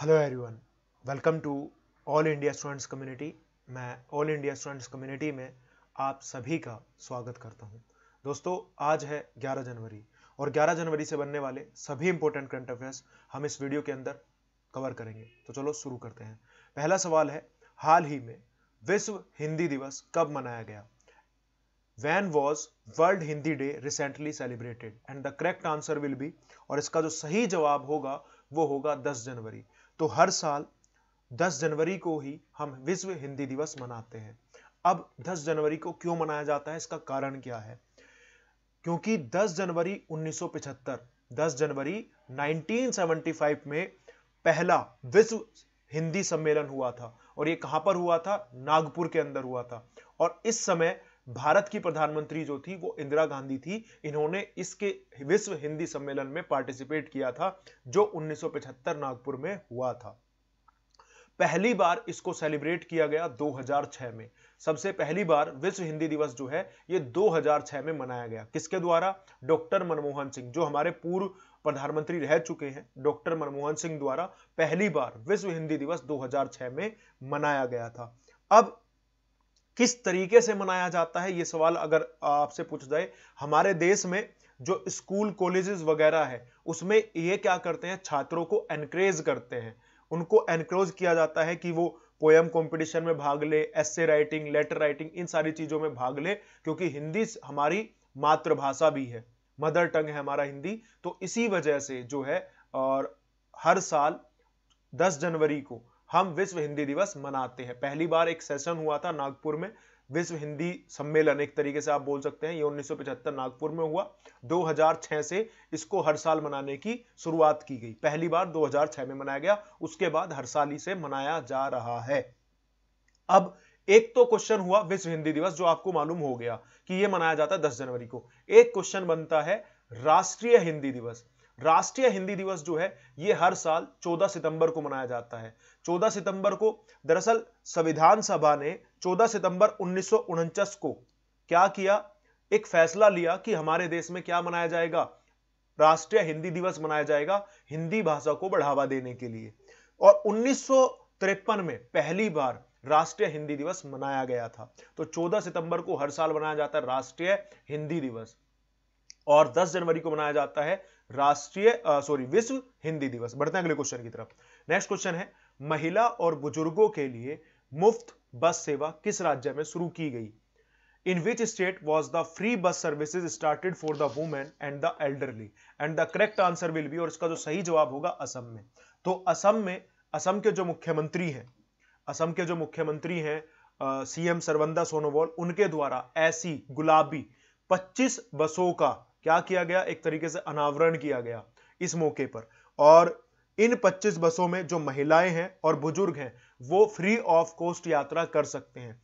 hello everyone welcome to all India students community मैं all India students community में आप सभी का स्वागत करता हूं दोस्तों आज है 11 जनवरी और 11 जनवरी से बनने वाले सभी इंपॉर्टेंट करंट अफेयर्स हम इस वीडियो के अंदर कवर करेंगे तो चलो शुरू करते हैं पहला सवाल है हाल ही में विश्व हिंदी दिवस कब मनाया गया when was world Hindi day recently celebrated and the correct answer will be और इसका जो सही जवाब होगा वो होगा 10 जनवरी तो हर साल 10 जनवरी को ही हम विश्व हिंदी दिवस मनाते हैं अब 10 जनवरी को क्यों मनाया जाता है इसका कारण क्या है क्योंकि 10 जनवरी 1975 10 जनवरी 1975 में पहला विश्व हिंदी सम्मेलन हुआ था और ये कहां पर हुआ था नागपुर के अंदर हुआ था और इस समय भारत की प्रधानमंत्री जो थी वो इंदिरा गांधी थी इन्होंने इसके विश्व हिंदी सम्मेलन में पार्टिसिपेट किया था जो 1975 नागपुर में हुआ था पहली बार इसको सेलिब्रेट किया गया 2006 में सबसे पहली बार विश्व हिंदी दिवस जो है ये 2006 में मनाया गया किसके द्वारा डॉक्टर मनमोहन सिंह जो हमारे पूर्व प्रधानमंत्री रह चुके हैं डॉक्टर मनमोहन सिंह द्वारा पहली बार विश्व हिंदी दिवस 2006 में मनाया गया था अब किस तरीके से मनाया जाता है ये सवाल अगर आपसे पूछ जाए हमारे देश में जो स्कूल कॉलेजेस वगैरह है उसमें ये क्या करते हैं छात्रों को एनकरेज करते हैं उनको एनकरेज किया जाता है कि वो पोएम कंपटीशन में भाग ले एस राइटिंग लेटर राइटिंग इन सारी चीज़ों में भाग ले क्योंकि हिंदी हमारी मातृभाषा भी है मदर टंग है हमारा हिंदी तो इसी वजह से जो है और हर साल 10 जनवरी को हम विश्व हिंदी दिवस मनाते हैं पहली बार एक सेशन हुआ था नागपुर में विश्व हिंदी सम्मेलन एक तरीके से आप बोल सकते हैं ये 1975 नागपुर में हुआ 2006 से इसको हर साल मनाने की शुरुआत की गई पहली बार 2006 में मनाया गया उसके बाद हर साल इसे मनाया जा रहा है अब एक तो क्वेश्चन हुआ विश्व हिंदी दिवस जो आपको मालूम हो गया कि यह मनाया जाता है दस जनवरी को एक क्वेश्चन बनता है राष्ट्रीय हिंदी दिवस राष्ट्रीय हिंदी दिवस जो है यह हर साल 14 सितंबर को मनाया जाता है 14 सितंबर को दरअसल संविधान सभा ने 14 सितंबर उन्नीस को क्या किया एक फैसला लिया कि हमारे देश में क्या मनाया जाएगा राष्ट्रीय हिंदी दिवस मनाया जाएगा हिंदी भाषा को बढ़ावा देने के लिए और उन्नीस में पहली बार राष्ट्रीय हिंदी दिवस मनाया गया था तो 14 सितंबर को हर साल मनाया जाता है राष्ट्रीय हिंदी दिवस और 10 जनवरी को मनाया जाता है राष्ट्रीय सॉरी विश्व हिंदी दिवस बढ़ते हैं अगले क्वेश्चन की तरफ नेक्स्ट क्वेश्चन है महिला और बुजुर्गों के लिए मुफ्त बस सेवा किस राज्य में शुरू की गई in which state was the free bus services started for the women and the elderly and the correct answer will be और इसका जो सही जवाब होगा असम में तो असम में असम के जो मुख्यमंत्री हैं असम के जो मुख्यमंत्री हैं सीएम सर्वंदा सोनोवाल उनके द्वारा ऐसी गुलाबी 25 बसों का क्या किया गया एक तरीके से अनावरण किया गया इस मौके पर और इन 25 बसों में जो महिलाएं हैं और बुजुर्ग हैं वो फ्री ऑफ कॉस्ट यात्रा कर सकते हैं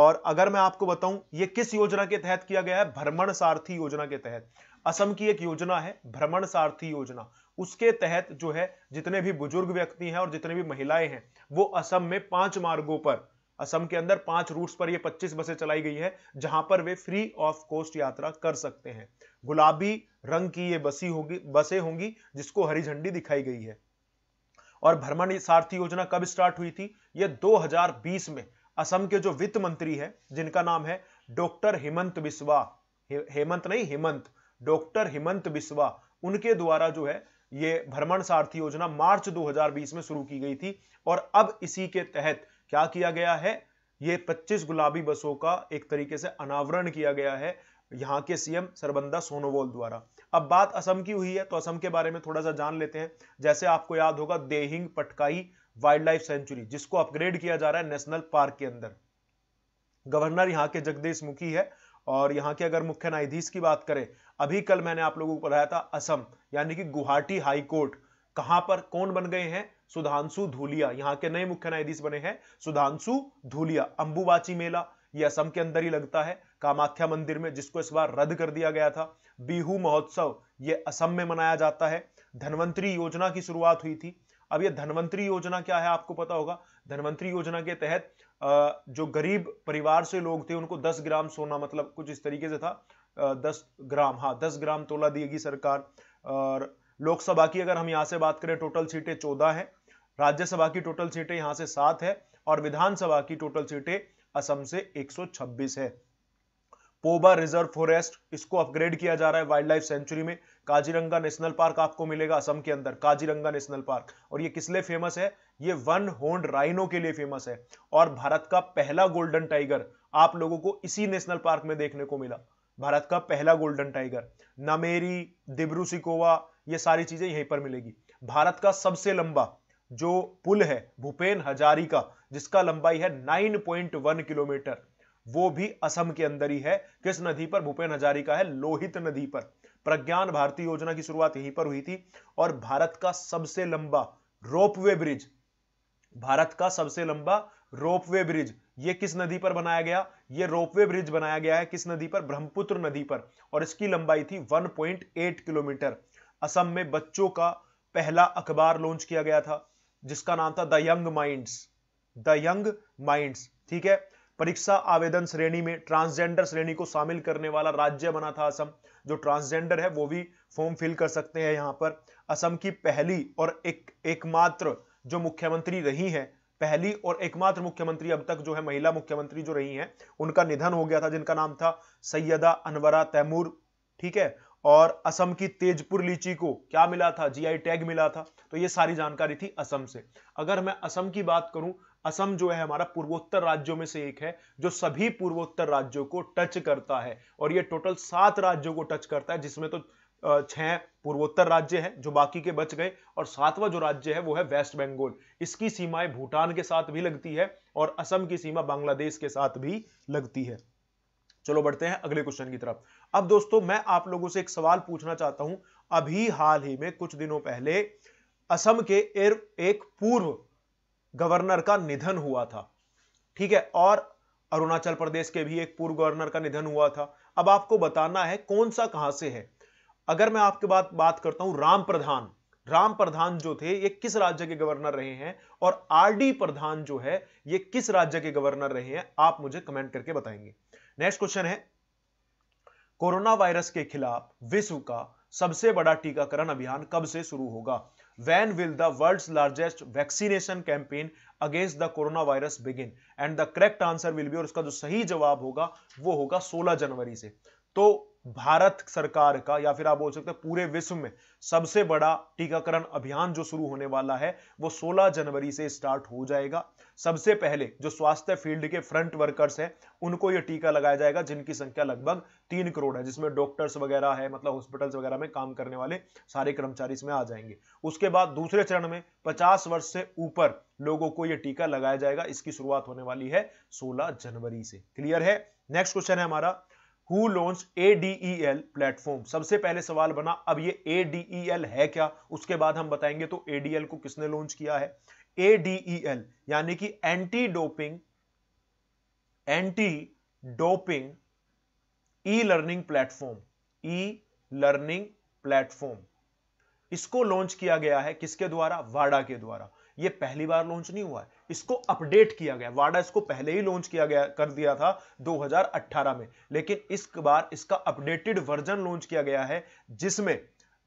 और अगर मैं आपको बताऊं ये किस योजना के तहत किया गया है भ्रमण सारथी योजना के तहत असम की एक योजना है भ्रमण सारथी योजना उसके तहत जो है जितने भी बुजुर्ग व्यक्ति हैं और जितने भी महिलाएं हैं वो असम में पांच मार्गों पर असम के अंदर पांच रूट्स पर ये 25 बसें चलाई गई हैं जहां पर वे फ्री ऑफ कॉस्ट यात्रा कर सकते हैं गुलाबी रंग की ये बसी होगी बसें होंगी जिसको हरी झंडी दिखाई गई है और भ्रमण सारथी योजना कब स्टार्ट हुई थी यह 2020 में असम के जो वित्त मंत्री है जिनका नाम है डॉक्टर हेमंत बिस्वा हेमंत नहीं हेमंत डॉक्टर हेमंत बिस्वा उनके द्वारा जो है ये भ्रमण सारथी योजना मार्च 2020 में शुरू की गई थी और अब इसी के तहत क्या किया गया है ये 25 गुलाबी बसों का एक तरीके से अनावरण किया गया है यहाँ के सीएम सरबंदा सोनोवाल द्वारा अब बात असम की हुई है तो असम के बारे में थोड़ा सा जान लेते हैं जैसे आपको याद होगा Dehing Patkai wild life sanctuary जिसको अपग्रेड किया जा रहा है नेशनल पार्क के अंदर गवर्नर यहाँ के जगदेश मुखी है और यहाँ के अगर मुख्य न्यायाधीश की बात करें अभी कल मैंने आप लोगों को बताया था असम यानी कि गुवाहाटी हाईकोर्ट कहां पर कौन बन गए हैं सुधांशु धूलिया यहाँ के नए मुख्य न्यायाधीश बने हैं सुधांशु धूलिया अंबुबाची मेला यह असम के अंदर ही लगता है कामाख्या मंदिर में जिसको इस बार रद्द कर दिया गया था बिहू महोत्सव यह असम में मनाया जाता है धनवंतरी योजना की शुरुआत हुई थी अब यह धनवंतरी योजना क्या है आपको पता होगा धनवंतरी योजना के तहत जो गरीब परिवार से लोग थे उनको 10 ग्राम सोना मतलब कुछ इस तरीके से था 10 ग्राम हाँ 10 ग्राम तोला देगी सरकार और लोकसभा की अगर हम यहाँ से बात करें टोटल सीटें 14 हैं राज्यसभा की टोटल सीटें यहां से सात है और विधानसभा की टोटल सीटें असम से 126 है पोबा रिजर्व फॉरेस्ट इसको अपग्रेड किया जा रहा है वाइल्ड लाइफ सेंचुरी में काजीरंगा नेशनल पार्क आपको मिलेगा असम के अंदर काजीरंगा नेशनल पार्क और ये किस लिए फेमस है ये वन होंड राइनो के लिए फेमस है और भारत का पहला गोल्डन टाइगर आप लोगों को इसी नेशनल पार्क में देखने को मिला भारत का पहला गोल्डन टाइगर नमेरी दिब्रू सिकोवा ये सारी चीजें यहीं पर मिलेगी भारत का सबसे लंबा जो पुल है भूपेन हजारी का जिसका लंबाई है 9.1 किलोमीटर वो भी असम के अंदर ही है किस नदी पर भूपेन हजारी का है लोहित नदी पर प्रज्ञान भारती योजना की शुरुआत यहीं पर हुई थी और भारत का सबसे लंबा रोपवे ब्रिज भारत का सबसे लंबा रोपवे ब्रिज ये किस नदी पर बनाया गया ये रोपवे ब्रिज बनाया गया है किस नदी पर ब्रह्मपुत्र नदी पर और इसकी लंबाई थी 1.8 किलोमीटर असम में बच्चों का पहला अखबार लॉन्च किया गया था जिसका नाम था the young minds the young minds ठीक है परीक्षा आवेदन श्रेणी में ट्रांसजेंडर श्रेणी को शामिल करने वाला राज्य बना था असम जो ट्रांसजेंडर है वो भी फॉर्म फिल कर सकते हैं यहां पर असम की पहली और एक एकमात्र जो मुख्यमंत्री रही है पहली और एकमात्र मुख्यमंत्री अब तक जो है महिला मुख्यमंत्री जो रही हैं उनका निधन हो गया था जिनका नाम था सैयदा अनवरा तैमूर ठीक है और असम की तेजपुर लीची को क्या मिला था जीआई टैग मिला था तो ये सारी जानकारी थी असम से अगर मैं असम की बात करूं असम जो है हमारा पूर्वोत्तर राज्यों में से एक है जो सभी पूर्वोत्तर राज्यों को टच करता है और ये टोटल सात राज्यों को टच करता है जिसमें तो छह पूर्वोत्तर राज्य है जो बाकी के बच गए और सातवां जो राज्य है वो है वेस्ट बंगाल इसकी सीमाएं भूटान के साथ भी लगती है और असम की सीमा बांग्लादेश के साथ भी लगती है चलो बढ़ते हैं अगले क्वेश्चन की तरफ अब दोस्तों मैं आप लोगों से एक सवाल पूछना चाहता हूं अभी हाल ही में कुछ दिनों पहले असम के एर एक पूर्व गवर्नर का निधन हुआ था ठीक है और अरुणाचल प्रदेश के भी एक पूर्व गवर्नर का निधन हुआ था अब आपको बताना है कौन सा कहां से है अगर मैं आपके बात बात करता हूं राम प्रधान राम प्रधान जो थे ये किस राज्य के गवर्नर रहे हैं और आरडी प्रधान जो है ये किस राज्य के गवर्नर रहे हैं आप मुझे कमेंट करके बताएंगे नेक्स्ट क्वेश्चन है कोरोना वायरस के खिलाफ विश्व का सबसे बड़ा टीकाकरण अभियान कब से शुरू होगा will the world largest vaccination campaign against the corona virus begin and the correct answer will be और उसका जो सही जवाब होगा वो होगा 16 जनवरी से तो भारत सरकार का या फिर आप बोल सकते हैं पूरे विश्व में सबसे बड़ा टीकाकरण अभियान जो शुरू होने वाला है वो 16 जनवरी से स्टार्ट हो जाएगा सबसे पहले जो स्वास्थ्य फील्ड के फ्रंट वर्कर्स हैं उनको ये टीका लगाया जाएगा जिनकी संख्या लगभग तीन करोड़ है जिसमें डॉक्टर्स वगैरह है मतलब हॉस्पिटल्स वगैरह में काम करने वाले सारे कर्मचारी इसमें आ जाएंगे उसके बाद दूसरे चरण में पचास वर्ष से ऊपर लोगों को यह टीका लगाया जाएगा इसकी शुरुआत होने वाली है सोलह जनवरी से क्लियर है नेक्स्ट क्वेश्चन है हमारा हु लॉन्च एडीईएल प्लेटफॉर्म सबसे पहले सवाल बना अब ये एडीईएल e है क्या उसके बाद हम बताएंगे तो एडीएल e को किसने लॉन्च किया है ए डी एल यानी कि anti doping anti doping e learning platform e learning platform इसको लॉन्च किया गया है किसके द्वारा वाडा के द्वारा ये पहली बार लॉन्च नहीं हुआ है इसको अपडेट किया गया वाडा इसको पहले ही लॉन्च किया गया कर दिया था 2018 में लेकिन इस बार इसका अपडेटेड वर्जन लॉन्च किया गया है जिसमें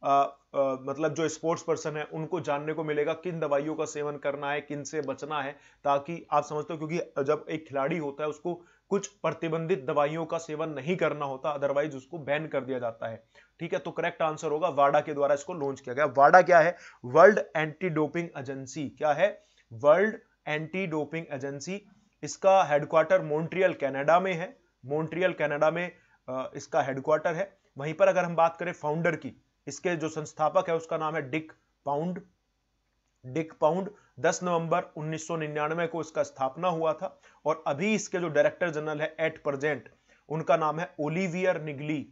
आ, आ, मतलब जो स्पोर्ट्स पर्सन है उनको जानने को मिलेगा किन दवाइयों का सेवन करना है किन से बचना है ताकि आप समझते हो क्योंकि जब एक खिलाड़ी होता है उसको कुछ प्रतिबंधित दवाइयों का सेवन नहीं करना होता अदरवाइज उसको बैन कर दिया जाता है ठीक है तो करेक्ट आंसर होगा वाडा के द्वारा इसको लॉन्च किया गया वाडा क्या है वर्ल्ड एंटी डोपिंग एजेंसी क्या है वर्ल्ड एंटी डोपिंग एजेंसी इसका हेडक्वार्टर मोन्ट्रियल कैनेडा में है मोन्ट्रियल कैनेडा में इसका हेडक्वार्टर है वहीं पर अगर हम बात करें फाउंडर की इसके जो संस्थापक है उसका नाम है डिक पाउंड डिक पाउंड 10 नवंबर 1999 को इसका स्थापना हुआ था और अभी इसके जो डायरेक्टर जनरल है एट प्रेजेंट उनका नाम है Olivier Niggli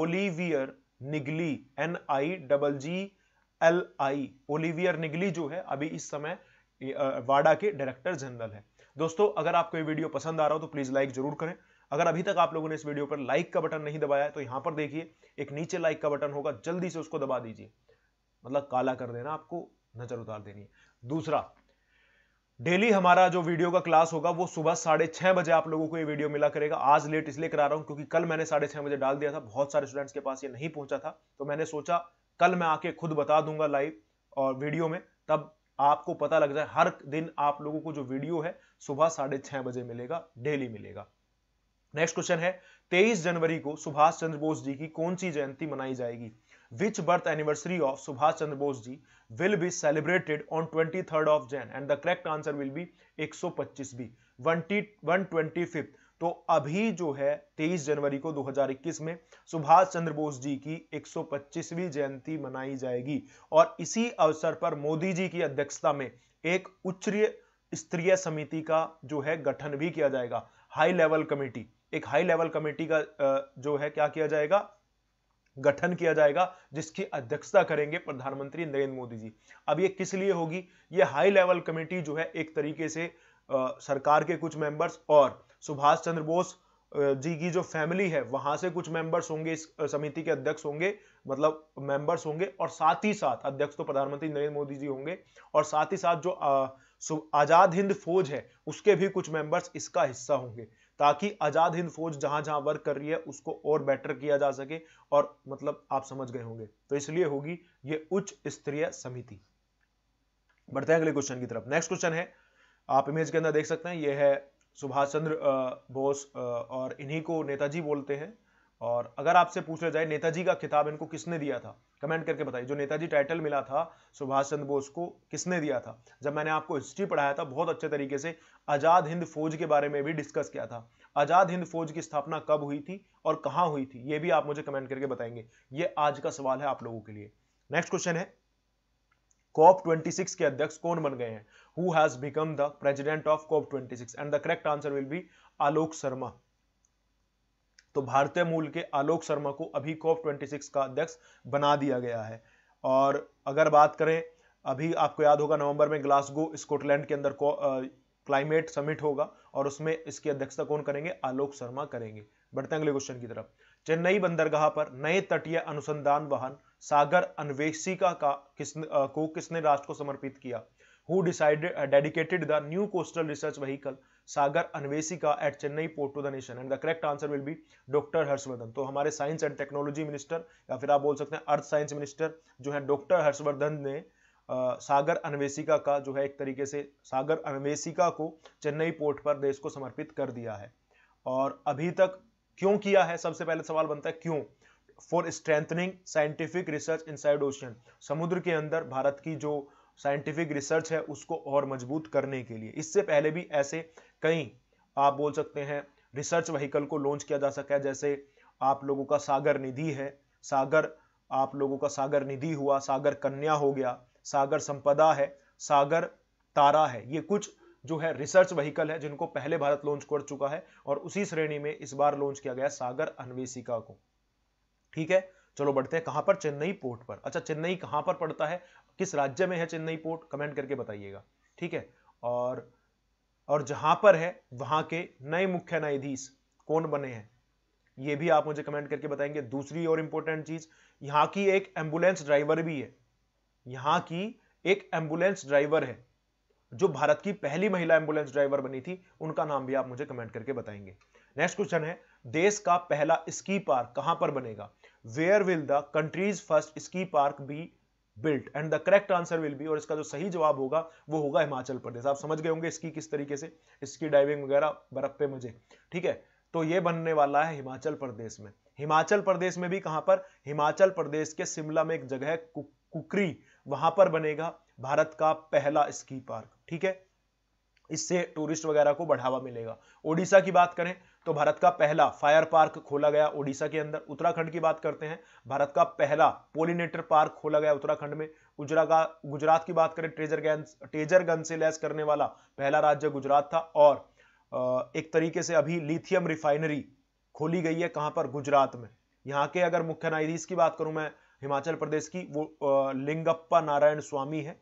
Olivier Niggli N I double G L I Olivier Niggli जो है अभी इस समय वाडा के डायरेक्टर जनरल है दोस्तों अगर आपको ये वीडियो पसंद आ रहा हो तो प्लीज लाइक जरूर करें अगर अभी तक आप लोगों ने इस वीडियो पर लाइक का बटन नहीं दबाया तो यहां पर देखिए एक नीचे लाइक का बटन होगा जल्दी से उसको दबा दीजिए मतलब काला कर देना आपको नजर उतार देनी है दूसरा डेली हमारा जो वीडियो का क्लास होगा वो सुबह साढ़े छह बजे आप लोगों को ये वीडियो मिला करेगा आज लेट इसलिए करा रहा हूं क्योंकि कल मैंने साढ़े छह बजे डाल दिया था बहुत सारे स्टूडेंट्स के पास ये नहीं पहुंचा था तो मैंने सोचा कल मैं आके खुद बता दूंगा लाइव और वीडियो में तब आपको पता लग जाए हर दिन आप लोगों को जो वीडियो है सुबह साढ़े बजे मिलेगा डेली मिलेगा नेक्स्ट क्वेश्चन है 23 जनवरी को सुभाष चंद्र बोस जी की कौन सी जयंती मनाई जाएगी which birth anniversary of Subhash Chandra Bose ji will be celebrated on 23rd of Jan and the correct answer will be 125b 125th तो अभी जो है 23 जनवरी को 2021 में सुभाष चंद्र बोस जी की 125वीं जयंती मनाई जाएगी और इसी अवसर पर मोदी जी की अध्यक्षता में एक उच्च स्तरीय समिति का जो है गठन भी किया जाएगा हाई लेवल कमेटी एक हाई लेवल कमेटी का जो है क्या किया जाएगा गठन किया जाएगा जिसकी अध्यक्षता करेंगे प्रधानमंत्री नरेंद्र मोदी जी अब ये किस लिए होगी ये हाई लेवल कमेटी जो है एक तरीके से सरकार के कुछ मेंबर्स और सुभाष चंद्र बोस जी की जो फैमिली है वहां से कुछ मेंबर्स होंगे इस समिति के अध्यक्ष होंगे मतलब मेंबर्स होंगे और साथ ही साथ अध्यक्ष तो प्रधानमंत्री नरेंद्र मोदी जी होंगे और साथ ही साथ जो आजाद हिंद फौज है उसके भी कुछ मेंबर्स इसका हिस्सा होंगे ताकि आज़ाद हिंद फौज जहां जहां वर्क कर रही है उसको और बेटर किया जा सके और मतलब आप समझ गए होंगे तो इसलिए होगी ये उच्च स्तरीय समिति बढ़ते हैं अगले क्वेश्चन की तरफ नेक्स्ट क्वेश्चन है आप इमेज के अंदर देख सकते हैं यह है सुभाष चंद्र बोस और इन्हीं को नेताजी बोलते हैं और अगर आपसे पूछा जाए नेताजी का खिताब इनको किसने दिया था कमेंट करके बताइए जो नेताजी टाइटल मिला था सुभाष चंद्र बोस को किसने दिया था जब मैंने आपको हिस्ट्री पढ़ाया था बहुत अच्छे तरीके से आज़ाद हिंद फौज के बारे में भी डिस्कस किया था आज़ाद हिंद फौज की स्थापना कब हुई थी और कहां हुई थी ये भी आप मुझे कमेंट करके बताएंगे ये आज का सवाल है आप लोगों के लिए नेक्स्ट क्वेश्चन है कॉप ट्वेंटी के अध्यक्ष कौन बन गए हैं who has become the president of COP twenty and the correct answer will be Alok Sharma तो भारतीय मूल के आलोक शर्मा को अभी कॉफ ट्वेंटी का अध्यक्ष बना दिया गया है और अगर बात करें अभी आपको याद होगा नवंबर में ग्लासगो स्कॉटलैंड के अंदर क्लाइमेट समिट होगा और उसमें इसकी अध्यक्षता कौन करेंगे आलोक शर्मा करेंगे बढ़ते हैं अगले क्वेश्चन की तरफ चेन्नई बंदरगाह पर नए तटीय अनुसंधान वाहन सागर अन्वेषिका का किस को किसने राष्ट्र को समर्पित किया who decided dedicated the new coastal research vehicle Sagar Anveshika at Chennai port to the nation and the correct answer will be doctor Harshvardhan तो हमारे साइंस एंड टेक्नोलॉजी मिनिस्टर या फिर आप बोल सकते हैं अर्थ साइंस मिनिस्टर जो है डॉक्टर हर्षवर्धन ने आ, सागर अन्वेषिका का जो है एक तरीके से सागर अन्वेषिका को चेन्नई पोर्ट पर देश को समर्पित कर दिया है और अभी तक क्यों किया है सबसे पहले सवाल बनता है क्यों for strengthening scientific research inside ocean समुद्र के अंदर भारत की जो साइंटिफिक रिसर्च है उसको और मजबूत करने के लिए इससे पहले भी ऐसे कई आप बोल सकते हैं रिसर्च वहीकल को लॉन्च किया जा सका है जैसे आप लोगों का सागर निधि है सागर आप लोगों का सागर निधि हुआ सागर कन्या हो गया सागर संपदा है सागर तारा है ये कुछ जो है रिसर्च वहीकल है जिनको पहले भारत लॉन्च कर चुका है और उसी श्रेणी में इस बार लॉन्च किया गया सागर अन्वेषिका को ठीक है चलो बढ़ते हैं कहां पर चेन्नई पोर्ट पर अच्छा चेन्नई कहां पर पड़ता है किस राज्य में है चेन्नई पोर्ट कमेंट करके बताइएगा ठीक है और और जहां पर है वहां के नए मुख्य न्यायाधीश कौन बने हैं ये भी आप मुझे कमेंट करके बताएंगे दूसरी और इंपॉर्टेंट चीज यहाँ की एक एम्बुलेंस ड्राइवर भी है यहां की एक एम्बुलेंस ड्राइवर है जो भारत की पहली महिला एम्बुलेंस ड्राइवर बनी थी उनका नाम भी आप मुझे कमेंट करके बताएंगे नेक्स्ट क्वेश्चन है देश का पहला स्की पार्क कहां पर बनेगा where will the country's first ski park be built and the correct answer will be और इसका जो सही जवाब होगा वो होगा हिमाचल प्रदेश आप समझ गए होंगे इसकी किस तरीके से इसकी डाइविंग वगैरह बर्फ पे मुझे ठीक है तो ये बनने वाला है हिमाचल प्रदेश में हिमाचल प्रदेश में भी कहां पर हिमाचल प्रदेश के शिमला में एक जगह है कु, कुकरी वहां पर बनेगा भारत का पहला स्की पार्क ठीक है इससे टूरिस्ट वगैरह को बढ़ावा मिलेगा ओडिशा की बात करें तो भारत का पहला फायर पार्क खोला गया ओडिशा के अंदर उत्तराखंड की बात करते हैं भारत का पहला पोलिनेटर पार्क खोला गया उत्तराखंड में गुजरात की बात करें ट्रेजर गन से लैस करने वाला पहला राज्य गुजरात था और एक तरीके से अभी लिथियम रिफाइनरी खोली गई है कहां पर गुजरात में यहाँ के अगर मुख्य न्यायाधीश की बात करूं मैं हिमाचल प्रदेश की वो लिंगप्पा नारायण स्वामी है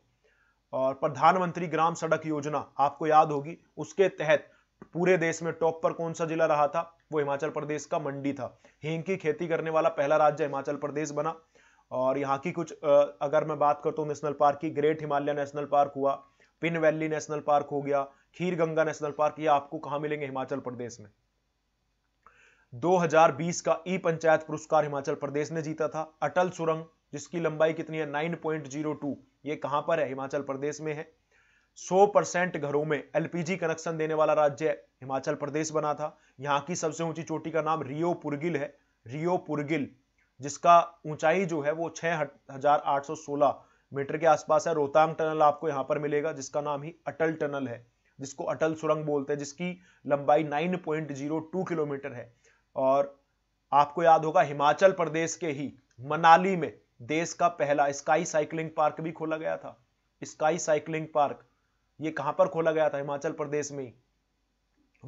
और प्रधानमंत्री ग्राम सड़क योजना आपको याद होगी उसके तहत पूरे देश में टॉप पर कौन सा जिला रहा था वो हिमाचल प्रदेश का मंडी था हींग की खेती करने वाला पहला राज्य हिमाचल प्रदेश बना और यहाँ की कुछ अगर मैं बात करता हूँ नेशनल पार्क की ग्रेट हिमालय नेशनल पार्क हुआ पिन वैली नेशनल पार्क हो गया खीर गंगा नेशनल पार्क ये आपको कहाँ मिलेंगे हिमाचल प्रदेश में 2020 का ई पंचायत पुरस्कार हिमाचल प्रदेश ने जीता था अटल सुरंग जिसकी लंबाई कितनी है 9.02 ये कहां पर है हिमाचल प्रदेश में है 100 परसेंट घरों में एलपीजी कनेक्शन देने वाला राज्य हिमाचल प्रदेश बना था यहाँ की सबसे ऊंची चोटी का नाम रियो पुरगिल है रियो पुरगिल जिसका ऊंचाई जो है वो 6816 मीटर के आसपास है रोहतांग टनल आपको यहां पर मिलेगा जिसका नाम ही अटल टनल है जिसको अटल सुरंग बोलते हैं जिसकी लंबाई 9.02 किलोमीटर है और आपको याद होगा हिमाचल प्रदेश के ही मनाली में देश का पहला स्काई साइकिलिंग पार्क भी खोला गया था स्काई साइकिलिंग पार्क ये कहां पर खोला गया था हिमाचल प्रदेश में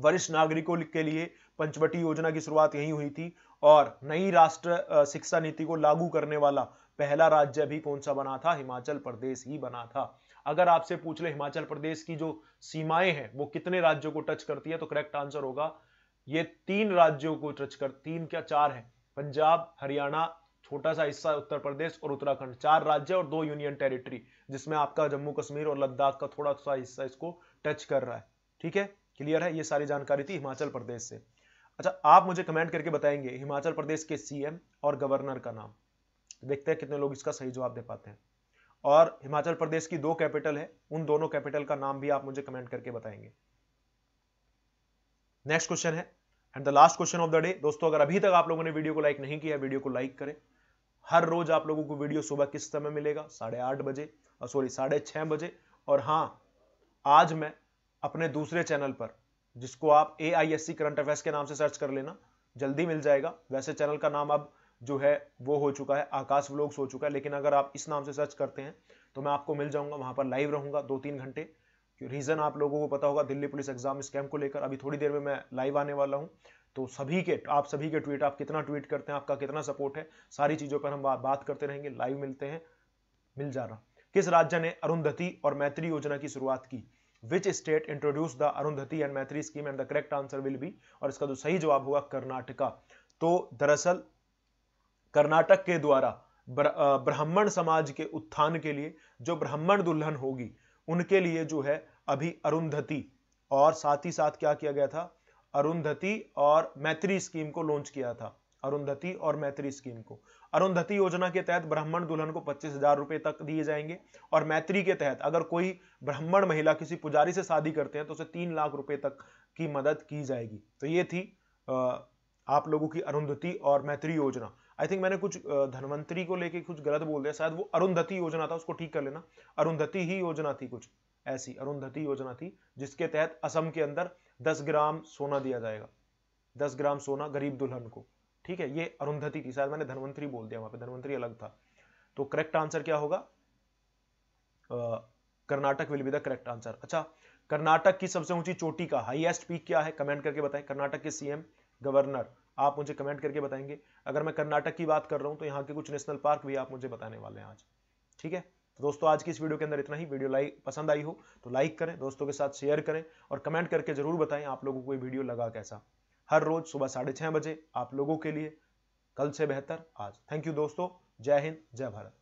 वरिष्ठ नागरिकों के लिए पंचवटी योजना की शुरुआत यही हुई थी और नई राष्ट्र शिक्षा नीति को लागू करने वाला पहला राज्य भी कौन सा बना था हिमाचल प्रदेश ही बना था अगर आपसे पूछ ले हिमाचल प्रदेश की जो सीमाएं हैं वो कितने राज्यों को टच करती है तो करेक्ट आंसर होगा ये तीन राज्यों को टच कर तीन क्या चार है पंजाब हरियाणा छोटा सा हिस्सा उत्तर प्रदेश और उत्तराखंड चार राज्य और दो यूनियन टेरिटरी जिसमें आपका जम्मू कश्मीर और लद्दाख का थोड़ा सा हिस्सा इसको टच कर रहा है ठीक है क्लियर है ये सारी जानकारी थी हिमाचल प्रदेश से अच्छा आप मुझे कमेंट करके बताएंगे हिमाचल प्रदेश के सीएम और गवर्नर का नाम देखते हैं कितने लोग इसका सही जवाब दे पाते हैं और हिमाचल प्रदेश की दो कैपिटल है उन दोनों कैपिटल का नाम भी आप मुझे कमेंट करके बताएंगे नेक्स्ट क्वेश्चन है and the last question of the day दोस्तों अगर अभी तक आप लोगों ने वीडियो को लाइक नहीं किया वीडियो को लाइक करें हर रोज आप लोगों को वीडियो सुबह किस समय मिलेगा साढ़े आठ बजे सॉरी साढ़े छः बजे और हाँ आज मैं अपने दूसरे चैनल पर जिसको आप A I S C current affairs के नाम से सर्च कर लेना जल्दी मिल जाएगा वैसे चैनल का नाम अब जो है वो हो चुका है आकाश व्लॉग्स हो चुका है लेकिन अगर आप इस नाम से सर्च करते हैं तो मैं आपको मिल जाऊंगा वहां पर लाइव रहूंगा दो तीन घंटे रीज़न आप लोगों को पता होगा दिल्ली पुलिस एग्जाम स्कैम को लेकर अभी थोड़ी देर में मैं लाइव आने वाला हूँ तो सभी के आप सभी के ट्वीट आप कितना ट्वीट करते हैं आपका कितना सपोर्ट है सारी चीज़ों पर हम बा, बात करते रहेंगे लाइव मिलते हैं मिल जा रहा किस राज्य ने अरुंधति और मैत्री योजना की शुरुआत की which state introduce the Arundhati and Maitri scheme and the correct answer will be और इसका जो तो सही जवाब हुआ कर्नाटका तो दरअसल कर्नाटक के द्वारा ब्राह्मण समाज के उत्थान के लिए जो ब्राह्मण दुल्हन होगी उनके लिए जो है अभी अरुंधति और साथ ही साथ क्या किया गया था अरुंधति और मैत्री स्कीम को लॉन्च किया था अरुंधति और मैत्री स्कीम को अरुंधति योजना के तहत ब्राह्मण दुल्हन को पच्चीस हजार रुपए तक दिए जाएंगे और मैत्री के तहत अगर कोई ब्राह्मण महिला किसी पुजारी से शादी करते हैं तो उसे तीन लाख रुपए तक की मदद की जाएगी तो ये थी आप लोगों की अरुंधति और मैत्री योजना आई थिंक मैंने कुछ धनवंतरी को लेके कुछ गलत बोल दिया शायद वो अरुंधति योजना था उसको ठीक कर लेना अरुंधति ही योजना थी कुछ ऐसी अरुंधति योजना थी जिसके तहत असम के अंदर दस ग्राम सोना दिया जाएगा दस ग्राम सोना गरीब दुल्हन को ठीक है ये अरुंधति थी शायद मैंने धनवंतरी बोल दिया वहां पे धनवंतरी अलग था तो करेक्ट आंसर क्या होगा Karnataka will be the correct answer अच्छा कर्नाटक की सबसे ऊंची चोटी का हाईएस्ट पीक क्या है कमेंट करके बताएं कर्नाटक के सीएम गवर्नर आप मुझे कमेंट करके बताएंगे अगर मैं कर्नाटक की बात कर रहा हूं तो यहाँ के कुछ नेशनल पार्क भी आप मुझे बताने वाले हैं आज ठीक है तो दोस्तों आज की इस वीडियो के अंदर इतना ही वीडियो लाइक पसंद आई हो तो लाइक करें दोस्तों के साथ शेयर करें और कमेंट करके जरूर बताएं आप लोगों को ये वीडियो लगा कैसा हर रोज सुबह साढ़े छः बजे आप लोगों के लिए कल से बेहतर आज थैंक यू दोस्तों जय हिंद जय भारत